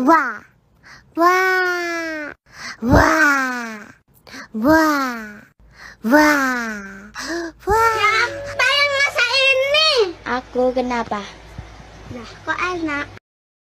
Wah, wah, wah, wah, wah, Siapa ya, yang ini? Aku kenapa? Nah, kok enak?